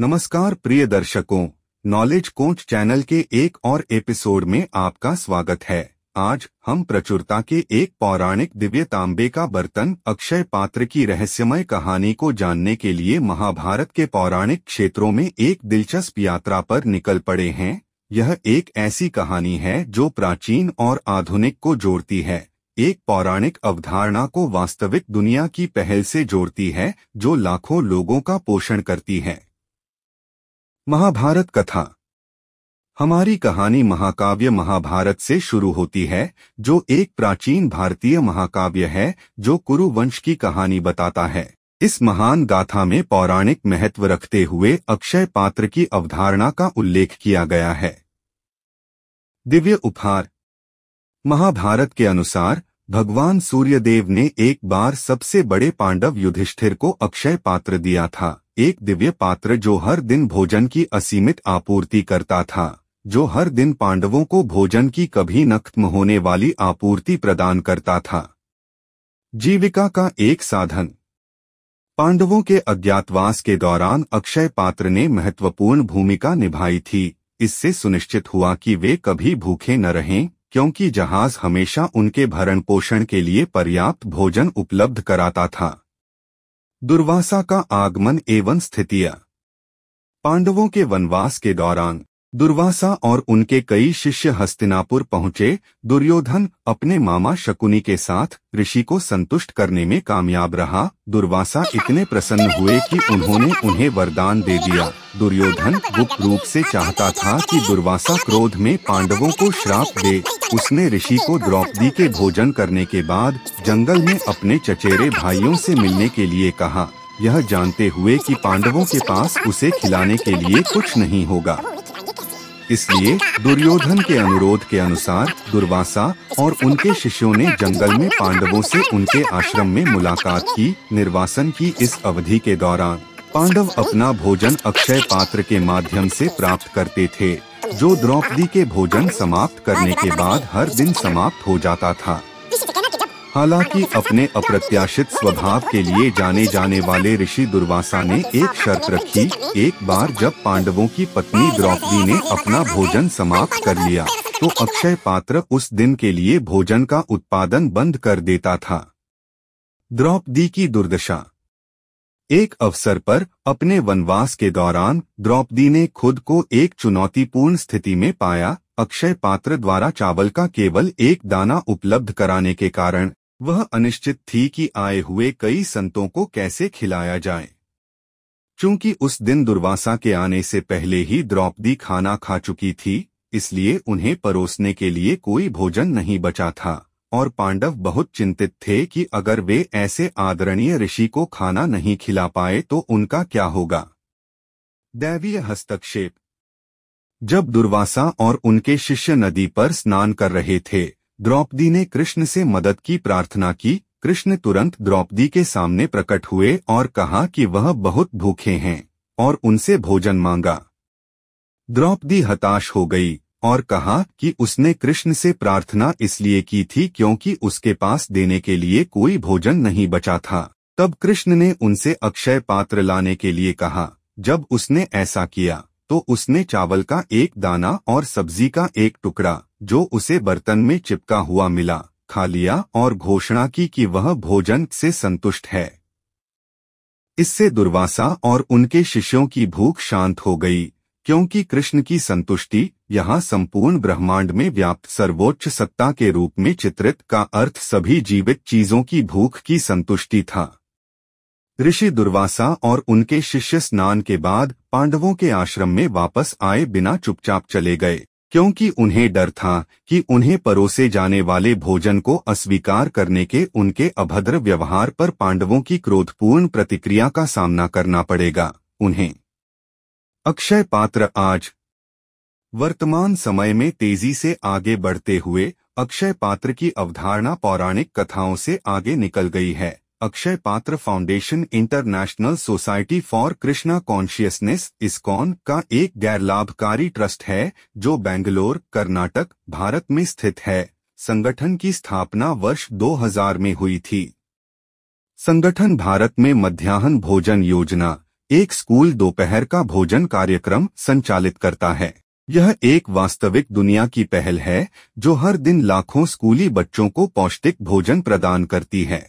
नमस्कार प्रिय दर्शकों नॉलेज कोच चैनल के एक और एपिसोड में आपका स्वागत है आज हम प्रचुरता के एक पौराणिक दिव्य तांबे का बर्तन अक्षय पात्र की रहस्यमय कहानी को जानने के लिए महाभारत के पौराणिक क्षेत्रों में एक दिलचस्प यात्रा पर निकल पड़े हैं यह एक ऐसी कहानी है जो प्राचीन और आधुनिक को जोड़ती है एक पौराणिक अवधारणा को वास्तविक दुनिया की पहल से जोड़ती है जो लाखों लोगों का पोषण करती है महाभारत कथा हमारी कहानी महाकाव्य महाभारत से शुरू होती है जो एक प्राचीन भारतीय महाकाव्य है जो कुरु वंश की कहानी बताता है इस महान गाथा में पौराणिक महत्व रखते हुए अक्षय पात्र की अवधारणा का उल्लेख किया गया है दिव्य उपहार महाभारत के अनुसार भगवान सूर्यदेव ने एक बार सबसे बड़े पांडव युधिष्ठिर को अक्षय पात्र दिया था एक दिव्य पात्र जो हर दिन भोजन की असीमित आपूर्ति करता था जो हर दिन पांडवों को भोजन की कभी न खत्म होने वाली आपूर्ति प्रदान करता था जीविका का एक साधन पांडवों के अज्ञातवास के दौरान अक्षय पात्र ने महत्वपूर्ण भूमिका निभाई थी इससे सुनिश्चित हुआ कि वे कभी भूखे न रहें क्योंकि जहाज हमेशा उनके भरण पोषण के लिए पर्याप्त भोजन उपलब्ध कराता था दुर्वासा का आगमन एवं स्थितियां पांडवों के वनवास के दौरान दुर्वासा और उनके कई शिष्य हस्तिनापुर पहुंचे दुर्योधन अपने मामा शकुनी के साथ ऋषि को संतुष्ट करने में कामयाब रहा दुर्वासा इतने प्रसन्न हुए कि उन्होंने उन्हें वरदान दे दिया दुर्योधन गुप्त रूप से चाहता था कि दुर्वासा क्रोध में पांडवों को श्राप दे उसने ऋषि को द्रौपदी के भोजन करने के बाद जंगल में अपने चचेरे भाइयों ऐसी मिलने के लिए कहा यह जानते हुए कि पांडवों के पास उसे खिलाने के लिए कुछ नहीं होगा इसलिए दुर्योधन के अनुरोध के अनुसार दुर्वासा और उनके शिष्यों ने जंगल में पांडवों से उनके आश्रम में मुलाकात की निर्वासन की इस अवधि के दौरान पांडव अपना भोजन अक्षय पात्र के माध्यम से प्राप्त करते थे जो द्रौपदी के भोजन समाप्त करने के बाद हर दिन समाप्त हो जाता था हालांकि अपने अप्रत्याशित स्वभाव के लिए जाने जाने वाले ऋषि दुर्वासा ने एक शर्त रखी एक बार जब पांडवों की पत्नी द्रौपदी ने अपना भोजन समाप्त कर लिया तो अक्षय पात्र उस दिन के लिए भोजन का उत्पादन बंद कर देता था द्रौपदी की दुर्दशा एक अवसर पर अपने वनवास के दौरान द्रौपदी ने खुद को एक चुनौतीपूर्ण स्थिति में पाया अक्षय पात्र द्वारा चावल का केवल एक दाना उपलब्ध कराने के कारण वह अनिश्चित थी कि आए हुए कई संतों को कैसे खिलाया जाए चूंकि उस दिन दुर्वासा के आने से पहले ही द्रौपदी खाना खा चुकी थी इसलिए उन्हें परोसने के लिए कोई भोजन नहीं बचा था और पांडव बहुत चिंतित थे कि अगर वे ऐसे आदरणीय ऋषि को खाना नहीं खिला पाए तो उनका क्या होगा दैवीय हस्तक्षेप जब दुर्वासा और उनके शिष्य नदी पर स्नान कर रहे थे द्रौपदी ने कृष्ण से मदद की प्रार्थना की कृष्ण तुरंत द्रौपदी के सामने प्रकट हुए और कहा कि वह बहुत भूखे हैं और उनसे भोजन मांगा द्रौपदी हताश हो गई और कहा कि उसने कृष्ण से प्रार्थना इसलिए की थी क्योंकि उसके पास देने के लिए कोई भोजन नहीं बचा था तब कृष्ण ने उनसे अक्षय पात्र लाने के लिए कहा जब उसने ऐसा किया तो उसने चावल का एक दाना और सब्जी का एक टुकड़ा जो उसे बर्तन में चिपका हुआ मिला खा लिया और घोषणा की कि वह भोजन से संतुष्ट है इससे दुर्वासा और उनके शिष्यों की भूख शांत हो गई क्योंकि कृष्ण की संतुष्टि यहाँ संपूर्ण ब्रह्मांड में व्याप्त सर्वोच्च सत्ता के रूप में चित्रित का अर्थ सभी जीवित चीजों की भूख की संतुष्टि था ऋषि दुर्वासा और उनके शिष्य स्नान के बाद पांडवों के आश्रम में वापस आए बिना चुपचाप चले गए क्योंकि उन्हें डर था कि उन्हें परोसे जाने वाले भोजन को अस्वीकार करने के उनके अभद्र व्यवहार पर पांडवों की क्रोधपूर्ण प्रतिक्रिया का सामना करना पड़ेगा उन्हें अक्षय पात्र आज वर्तमान समय में तेजी से आगे बढ़ते हुए अक्षय पात्र की अवधारणा पौराणिक कथाओं से आगे निकल गई है Akshaya Patra foundation international society for Krishna consciousness ISKCON का एक गैर लाभकारी ट्रस्ट है जो बेंगलोर कर्नाटक भारत में स्थित है संगठन की स्थापना वर्ष 2000 में हुई थी संगठन भारत में मध्याह्न भोजन योजना एक स्कूल दोपहर का भोजन कार्यक्रम संचालित करता है यह एक वास्तविक दुनिया की पहल है जो हर दिन लाखों स्कूली बच्चों को पौष्टिक भोजन प्रदान करती है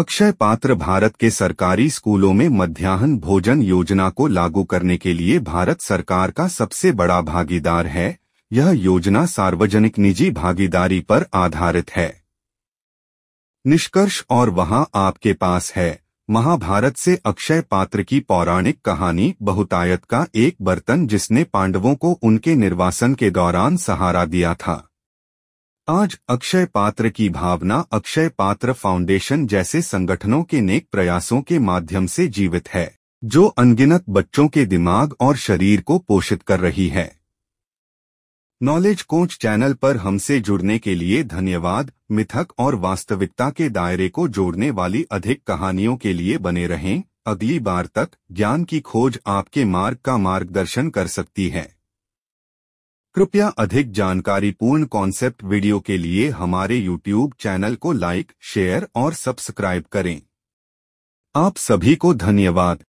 अक्षय पात्र भारत के सरकारी स्कूलों में मध्याह्न भोजन योजना को लागू करने के लिए भारत सरकार का सबसे बड़ा भागीदार है यह योजना सार्वजनिक निजी भागीदारी पर आधारित है निष्कर्ष और वहां आपके पास है महाभारत से अक्षय पात्र की पौराणिक कहानी बहुतायत का एक बर्तन जिसने पांडवों को उनके निर्वासन के दौरान सहारा दिया था आज अक्षय पात्र की भावना अक्षय पात्र फाउंडेशन जैसे संगठनों के नेक प्रयासों के माध्यम से जीवित है जो अनगिनत बच्चों के दिमाग और शरीर को पोषित कर रही है नॉलेज कोच चैनल पर हमसे जुड़ने के लिए धन्यवाद मिथक और वास्तविकता के दायरे को जोड़ने वाली अधिक कहानियों के लिए बने रहें अगली बार तक ज्ञान की खोज आपके मार्ग का मार्गदर्शन कर सकती है कृपया अधिक जानकारी पूर्ण कॉन्सेप्ट वीडियो के लिए हमारे YouTube चैनल को लाइक शेयर और सब्सक्राइब करें आप सभी को धन्यवाद